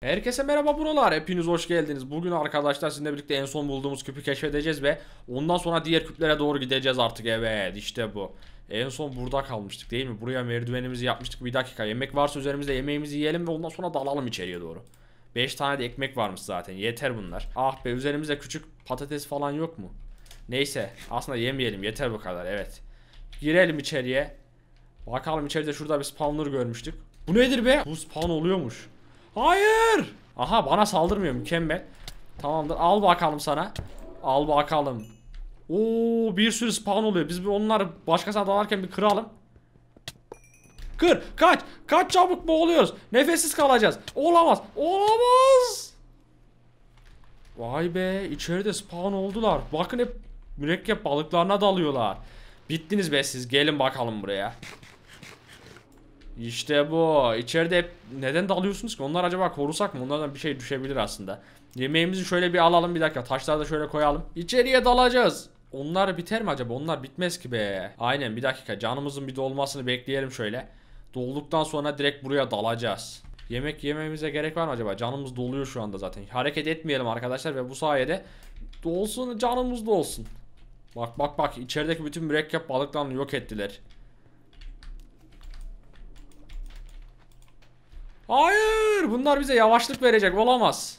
Herkese merhaba buralar hepiniz hoş geldiniz bugün arkadaşlar sizinle birlikte en son bulduğumuz küpü keşfedeceğiz ve ondan sonra diğer küplere doğru gideceğiz artık evet işte bu En son burada kalmıştık değil mi buraya merdivenimizi yapmıştık bir dakika yemek varsa üzerimizde yemeğimizi yiyelim ve ondan sonra dalalım içeriye doğru 5 tane de ekmek varmış zaten yeter bunlar ah be üzerimizde küçük patates falan yok mu Neyse aslında yemeyelim yeter bu kadar evet Girelim içeriye Bakalım içeride şurada bir spawner görmüştük Bu nedir be bu spawn oluyormuş Hayır. Aha bana saldırmıyor mükemmel. Tamamdır al bakalım sana. Al bakalım. Oo bir sürü spawn oluyor. Biz onları başkasına dalarken bir kıralım. Kır kaç kaç çabuk boğuluyoruz. Nefessiz kalacağız. Olamaz olamaz. Vay be içeride spawn oldular. Bakın hep mürekkep balıklarına dalıyorlar. Bittiniz be siz gelin bakalım buraya. İşte bu. İçeride hep neden dalıyorsunuz ki? Onlar acaba korusak mı? Onlardan bir şey düşebilir aslında. Yemeğimizi şöyle bir alalım bir dakika. Taşları da şöyle koyalım. İçeriye dalacağız. Onlar biter mi acaba? Onlar bitmez ki be. Aynen bir dakika. Canımızın bir dolmasını bekleyelim şöyle. Dolduktan sonra direkt buraya dalacağız. Yemek yememize gerek var mı acaba? Canımız doluyor şu anda zaten. Hareket etmeyelim arkadaşlar ve bu sayede dolsun canımız da dolsun. Bak bak bak içerideki bütün mürekkep balıklarını yok ettiler. Hayır. Bunlar bize yavaşlık verecek. Olamaz.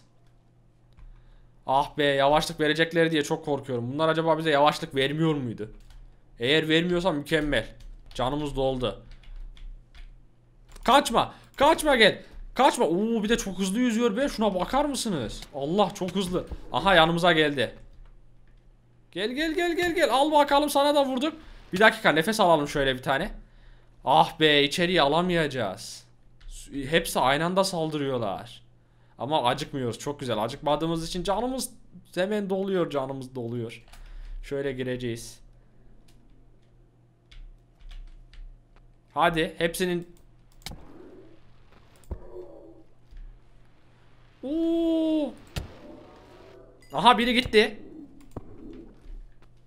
Ah be yavaşlık verecekleri diye çok korkuyorum. Bunlar acaba bize yavaşlık vermiyor muydu? Eğer vermiyorsa mükemmel. Canımız doldu. Kaçma. Kaçma gel. Kaçma. Oo bir de çok hızlı yüzüyor be. Şuna bakar mısınız? Allah çok hızlı. Aha yanımıza geldi. Gel gel gel gel gel. Al bakalım sana da vurduk. Bir dakika nefes alalım şöyle bir tane. Ah be içeriye alamayacağız hepsi aynı anda saldırıyorlar. Ama acıkmıyoruz çok güzel. Acıkmadığımız için canımız hemen doluyor canımız doluyor. Şöyle gireceğiz. Hadi hepsinin Oo. Aha biri gitti.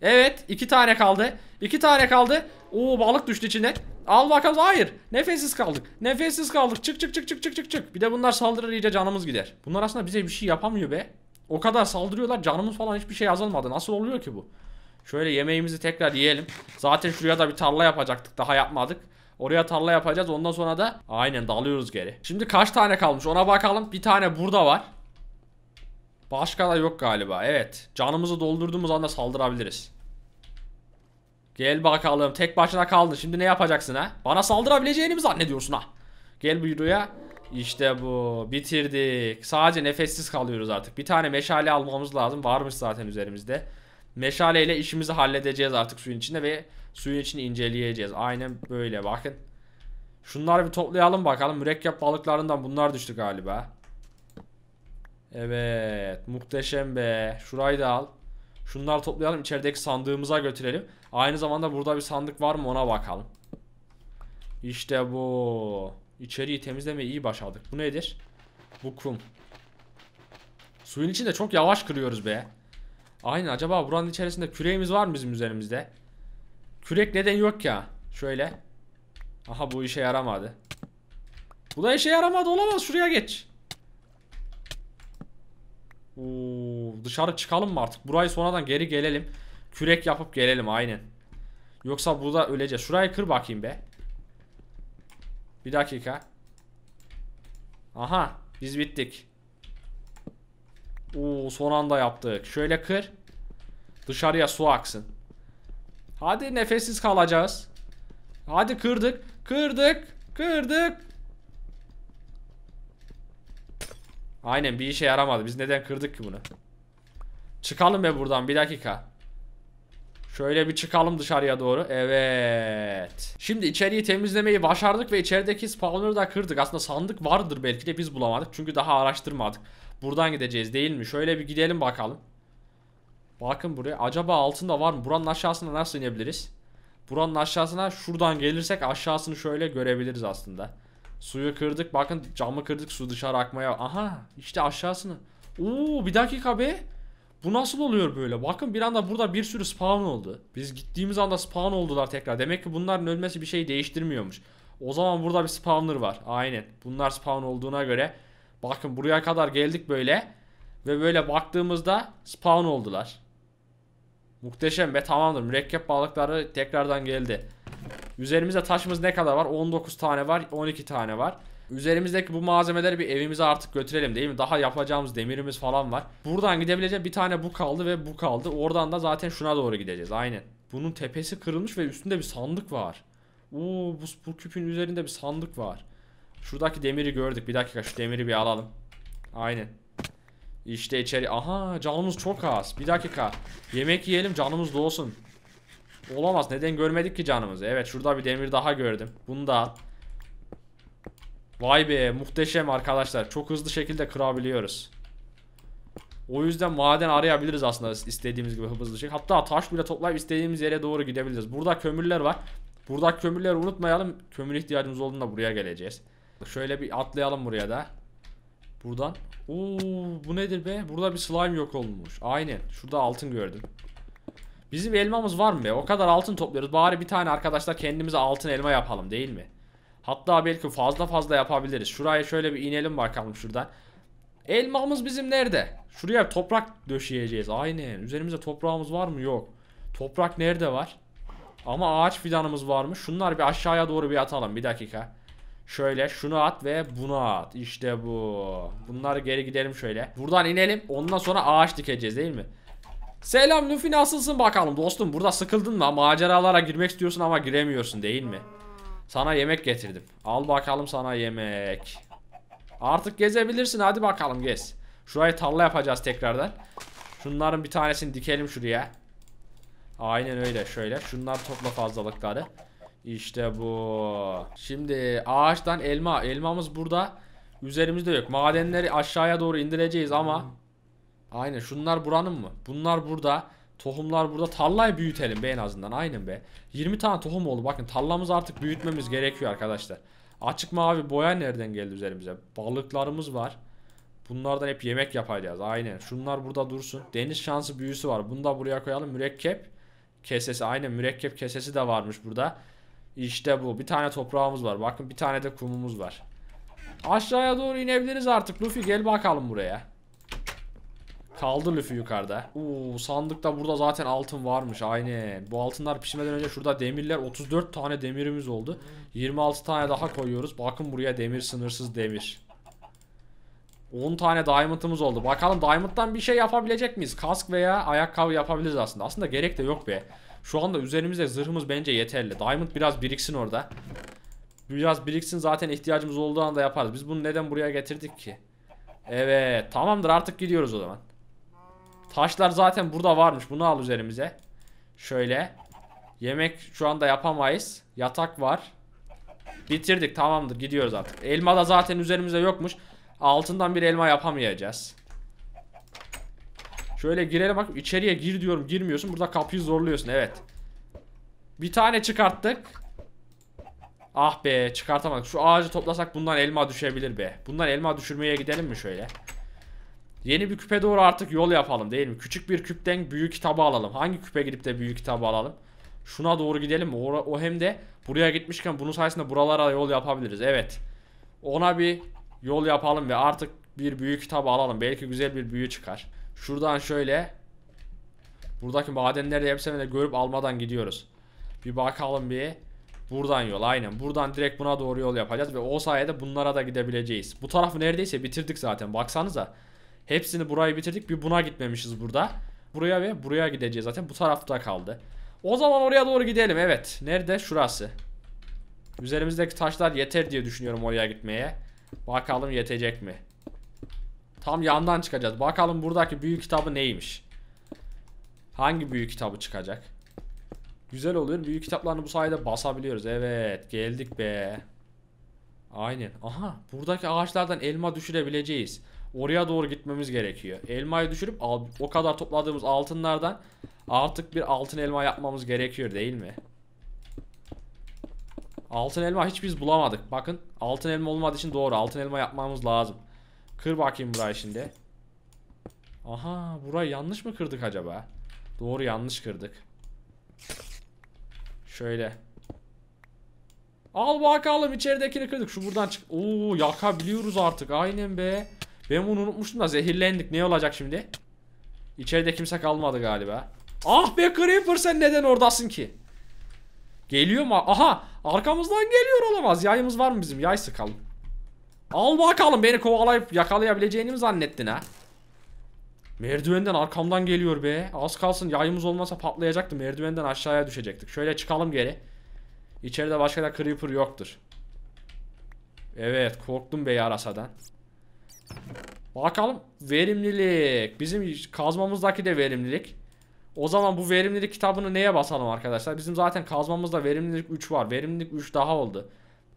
Evet iki tane kaldı. İki tane kaldı. Oo balık düştü içinden. Al bakalım hayır. Nefessiz kaldık. Nefessiz kaldık. Çık çık çık çık çık çık çık. Bir de bunlar saldırır iyice canımız gider. Bunlar aslında bize bir şey yapamıyor be. O kadar saldırıyorlar canımız falan hiçbir şey azalmadı. Nasıl oluyor ki bu? Şöyle yemeğimizi tekrar yiyelim. Zaten şuraya da bir tarla yapacaktık. Daha yapmadık. Oraya tarla yapacağız. Ondan sonra da aynen dalıyoruz geri. Şimdi kaç tane kalmış ona bakalım. Bir tane burada var. Başka da yok galiba. Evet. Canımızı doldurduğumuz anda saldırabiliriz. Gel bakalım tek başına kaldın şimdi ne yapacaksın ha? Bana saldırabileceğini mi zannediyorsun ha? Gel buyruya. İşte bu bitirdik. Sadece nefessiz kalıyoruz artık. Bir tane meşale almamız lazım. Varmış zaten üzerimizde. Meşaleyle işimizi halledeceğiz artık suyun içinde ve suyun içini inceleyeceğiz. Aynen böyle bakın. Şunları bir toplayalım bakalım. Mürekkep balıklarından bunlar düştü galiba. Evet. Muhteşem be. Şurayı da al. Şunları toplayalım içerideki sandığımıza götürelim. Aynı zamanda burada bir sandık var mı ona bakalım. İşte bu. İçeriği temizlemeyi iyi başardık. Bu nedir? Bu kum. Suyun içinde çok yavaş kırıyoruz be. Aynen acaba buranın içerisinde küreğimiz var mı bizim üzerimizde? Kürek neden yok ya? Şöyle. Aha bu işe yaramadı. Bu da işe yaramadı olamaz şuraya geç. Oo, dışarı çıkalım mı artık? Burayı sonradan geri gelelim. Kürek yapıp gelelim aynen. Yoksa burada öleceğiz. Şurayı kır bakayım be. Bir dakika. Aha biz bittik. Oo son anda yaptık. Şöyle kır. Dışarıya su aksın. Hadi nefessiz kalacağız. Hadi kırdık. Kırdık. Kırdık. Aynen bir işe yaramadı. Biz neden kırdık ki bunu? Çıkalım be buradan bir dakika. Şöyle bir çıkalım dışarıya doğru. Evet. Şimdi içeriği temizlemeyi başardık ve içerideki spawner'ı da kırdık. Aslında sandık vardır belki de biz bulamadık. Çünkü daha araştırmadık. Buradan gideceğiz değil mi? Şöyle bir gidelim bakalım. Bakın buraya. Acaba altında var mı? Buranın aşağısına nasıl inebiliriz? Buranın aşağısına şuradan gelirsek aşağısını şöyle görebiliriz aslında. Suyu kırdık. Bakın camı kırdık. Su dışarı akmaya. Aha işte aşağısını. Oo bir dakika be. Bu nasıl oluyor böyle? Bakın bir anda burada bir sürü spawn oldu. Biz gittiğimiz anda spawn oldular tekrar. Demek ki bunların ölmesi bir şey değiştirmiyormuş. O zaman burada bir spawner var. Aynen. Bunlar spawn olduğuna göre. Bakın buraya kadar geldik böyle. Ve böyle baktığımızda spawn oldular. Muhteşem ve tamamdır. Mürekkep balıkları tekrardan geldi. Üzerimizde taşımız ne kadar var? 19 tane var, 12 tane var. Üzerimizdeki bu malzemeleri bir evimize artık götürelim değil mi? Daha yapacağımız demirimiz falan var. Buradan gidebileceğim bir tane bu kaldı ve bu kaldı. Oradan da zaten şuna doğru gideceğiz aynen. Bunun tepesi kırılmış ve üstünde bir sandık var. Oo bu, bu küpün üzerinde bir sandık var. Şuradaki demiri gördük. Bir dakika şu demiri bir alalım. Aynen. İşte içeri. Aha canımız çok az. Bir dakika. Yemek yiyelim canımız dolsun. Olamaz. Neden görmedik ki canımızı? Evet şurada bir demir daha gördüm. Bunu da Vay be muhteşem arkadaşlar. Çok hızlı şekilde kırabiliyoruz. O yüzden maden arayabiliriz aslında istediğimiz gibi hızlı şekilde. Hatta taş bile toplayıp istediğimiz yere doğru gidebiliriz. Burada kömürler var. Burada kömürleri unutmayalım. Kömür ihtiyacımız olduğunda buraya geleceğiz. Şöyle bir atlayalım buraya da. Buradan. Oo bu nedir be? Burada bir slime yok olmuş. Aynen. Şurada altın gördüm. Bizim elmamız var mı be? O kadar altın topluyoruz. Bari bir tane arkadaşlar kendimize altın elma yapalım değil mi? Hatta belki fazla fazla yapabiliriz. Şuraya şöyle bir inelim bakalım şuradan. Elmamız bizim nerede? Şuraya toprak döşeyeceğiz. Aynen. Üzerimizde toprağımız var mı? Yok. Toprak nerede var? Ama ağaç fidanımız var mı? Şunlar bir aşağıya doğru bir atalım. Bir dakika. Şöyle şunu at ve bunu at. İşte bu. Bunları geri gidelim şöyle. Buradan inelim. Ondan sonra ağaç dikeceğiz değil mi? Selam Luffy nasılsın bakalım dostum burada sıkıldın mı maceralara girmek istiyorsun ama giremiyorsun değil mi? Sana yemek getirdim al bakalım sana yemek. Artık gezebilirsin hadi bakalım gez. Şurayı tarla yapacağız tekrardan. Şunların bir tanesini dikelim şuraya. Aynen öyle şöyle şunlar topla fazlalıkları. İşte bu. Şimdi ağaçtan elma elmamız burada. Üzerimizde yok madenleri aşağıya doğru indireceğiz ama... Aynen şunlar buranın mı? Bunlar burada. Tohumlar burada. Tarlayı büyütelim be en azından. Aynen be. 20 tane tohum oldu. Bakın tarlamızı artık büyütmemiz gerekiyor arkadaşlar. Açık mavi boya nereden geldi üzerimize? Balıklarımız var. Bunlardan hep yemek yapacağız. Aynen. Şunlar burada dursun. Deniz şansı büyüsü var. Bunu da buraya koyalım. Mürekkep kesesi. Aynen mürekkep kesesi de varmış burada. İşte bu. Bir tane toprağımız var. Bakın bir tane de kumumuz var. Aşağıya doğru inebiliriz artık. Luffy gel bakalım buraya. Kaldı Luffy yukarıda. Uuu sandıkta burada zaten altın varmış. Aynen. Bu altınlar pişmeden önce şurada demirler. 34 tane demirimiz oldu. 26 tane daha koyuyoruz. Bakın buraya demir sınırsız demir. 10 tane diamond'ımız oldu. Bakalım diamond'dan bir şey yapabilecek miyiz? Kask veya ayakkabı yapabiliriz aslında. Aslında gerek de yok be. Şu anda üzerimizde zırhımız bence yeterli. Diamond biraz biriksin orada. Biraz biriksin zaten ihtiyacımız olduğu anda yaparız. Biz bunu neden buraya getirdik ki? Evet tamamdır artık gidiyoruz o zaman. Taşlar zaten burada varmış. Bunu al üzerimize. Şöyle. Yemek şu anda yapamayız. Yatak var. Bitirdik tamamdır gidiyoruz artık. Elma da zaten üzerimizde yokmuş. Altından bir elma yapamayacağız. Şöyle girelim bak içeriye gir diyorum girmiyorsun. Burada kapıyı zorluyorsun evet. Bir tane çıkarttık. Ah be çıkartamadık. Şu ağacı toplasak bundan elma düşebilir be. Bundan elma düşürmeye gidelim mi şöyle? Yeni bir küpe doğru artık yol yapalım değil mi? Küçük bir küpten büyük kitabı alalım. Hangi küpe gidip de büyük kitabı alalım? Şuna doğru gidelim O, o hem de buraya gitmişken bunun sayesinde buralara yol yapabiliriz. Evet. Ona bir yol yapalım ve artık bir büyük kitabı alalım. Belki güzel bir büyü çıkar. Şuradan şöyle buradaki madenleri hepsini de görüp almadan gidiyoruz. Bir bakalım bir. Buradan yol aynen. Buradan direkt buna doğru yol yapacağız ve o sayede bunlara da gidebileceğiz. Bu tarafı neredeyse bitirdik zaten. Baksanıza. Hepsini burayı bitirdik. Bir buna gitmemişiz burada. Buraya ve buraya gideceğiz zaten. Bu tarafta kaldı. O zaman oraya doğru gidelim. Evet. Nerede? Şurası. Üzerimizdeki taşlar yeter diye düşünüyorum oraya gitmeye. Bakalım yetecek mi? Tam yandan çıkacağız. Bakalım buradaki büyük kitabı neymiş? Hangi büyük kitabı çıkacak? Güzel oluyor. Büyük kitaplarını bu sayede basabiliyoruz. Evet. Geldik be. Aynen. Aha. Buradaki ağaçlardan elma düşürebileceğiz. Oraya doğru gitmemiz gerekiyor. Elmayı düşürüp al, o kadar topladığımız altınlardan artık bir altın elma yapmamız gerekiyor değil mi? Altın elma hiç biz bulamadık. Bakın altın elma olmadığı için doğru. Altın elma yapmamız lazım. Kır bakayım burayı şimdi. Aha burayı yanlış mı kırdık acaba? Doğru yanlış kırdık. Şöyle. Al bakalım içeridekini kırdık. Şu buradan çık. Oo yakabiliyoruz artık. Aynen be. Ben bunu unutmuştum da zehirlendik. Ne olacak şimdi? İçeride kimse kalmadı galiba. Ah be Creeper sen neden oradasın ki? Geliyor mu? Aha arkamızdan geliyor olamaz. Yayımız var mı bizim? Yay sıkalım. Al bakalım beni kovalayıp yakalayabileceğini mi zannettin ha? Merdivenden arkamdan geliyor be. Az kalsın yayımız olmasa patlayacaktı. Merdivenden aşağıya düşecektik. Şöyle çıkalım geri. İçeride başka da creeper yoktur. Evet korktum be yarasadan. Bakalım verimlilik. Bizim kazmamızdaki de verimlilik. O zaman bu verimlilik kitabını neye basalım arkadaşlar? Bizim zaten kazmamızda verimlilik 3 var. Verimlilik 3 daha oldu.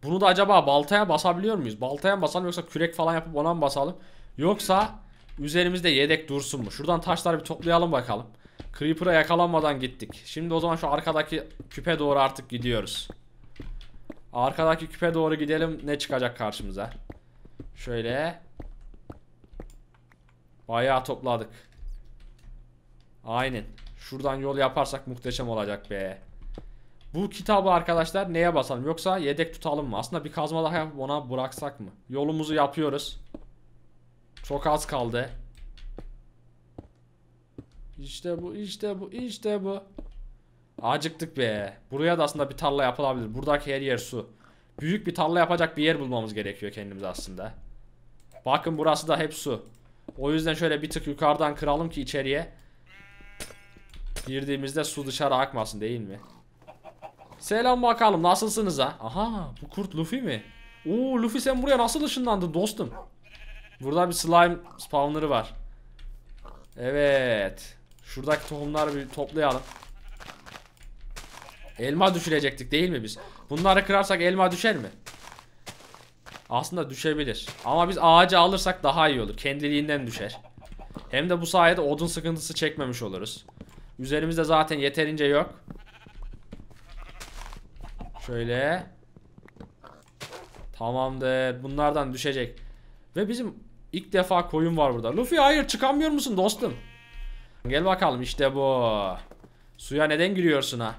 Bunu da acaba baltaya basabiliyor muyuz? Baltaya basalım yoksa kürek falan yapıp ona mı basalım? Yoksa üzerimizde yedek dursun mu? Şuradan taşları bir toplayalım bakalım. Creeper'a yakalanmadan gittik. Şimdi o zaman şu arkadaki küpe doğru artık gidiyoruz. Arkadaki küpe doğru gidelim. Ne çıkacak karşımıza? Şöyle Bayağı topladık. Aynen. Şuradan yol yaparsak muhteşem olacak be. Bu kitabı arkadaşlar neye basalım? Yoksa yedek tutalım mı? Aslında bir kazma daha yapıp ona bıraksak mı? Yolumuzu yapıyoruz. Çok az kaldı. İşte bu, işte bu, işte bu. Acıktık be. Buraya da aslında bir tarla yapılabilir. Buradaki her yer su. Büyük bir tarla yapacak bir yer bulmamız gerekiyor kendimiz aslında. Bakın burası da hep su. O yüzden şöyle bir tık yukarıdan kıralım ki içeriye. Girdiğimizde su dışarı akmasın değil mi? Selam bakalım nasılsınız ha? Aha bu kurt Luffy mi? Oo Luffy sen buraya nasıl ışınlandın dostum? Burada bir slime spawner'ı var. Evet. Şuradaki tohumları bir toplayalım. Elma düşürecektik değil mi biz? Bunları kırarsak elma düşer mi? Aslında düşebilir. Ama biz ağacı alırsak daha iyi olur. Kendiliğinden düşer. Hem de bu sayede odun sıkıntısı çekmemiş oluruz. Üzerimizde zaten yeterince yok. Şöyle. Tamamdır. Bunlardan düşecek. Ve bizim ilk defa koyun var burada. Luffy hayır çıkamıyor musun dostum? Gel bakalım işte bu. Suya neden gülüyorsun ha?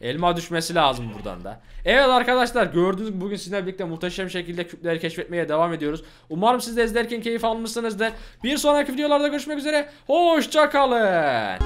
Elma düşmesi lazım buradan da. Evet arkadaşlar gördüğünüz gibi bugün sizlerle birlikte muhteşem şekilde küpleri keşfetmeye devam ediyoruz. Umarım siz de izlerken keyif almışsınızdır. Bir sonraki videolarda görüşmek üzere. Hoşçakalın.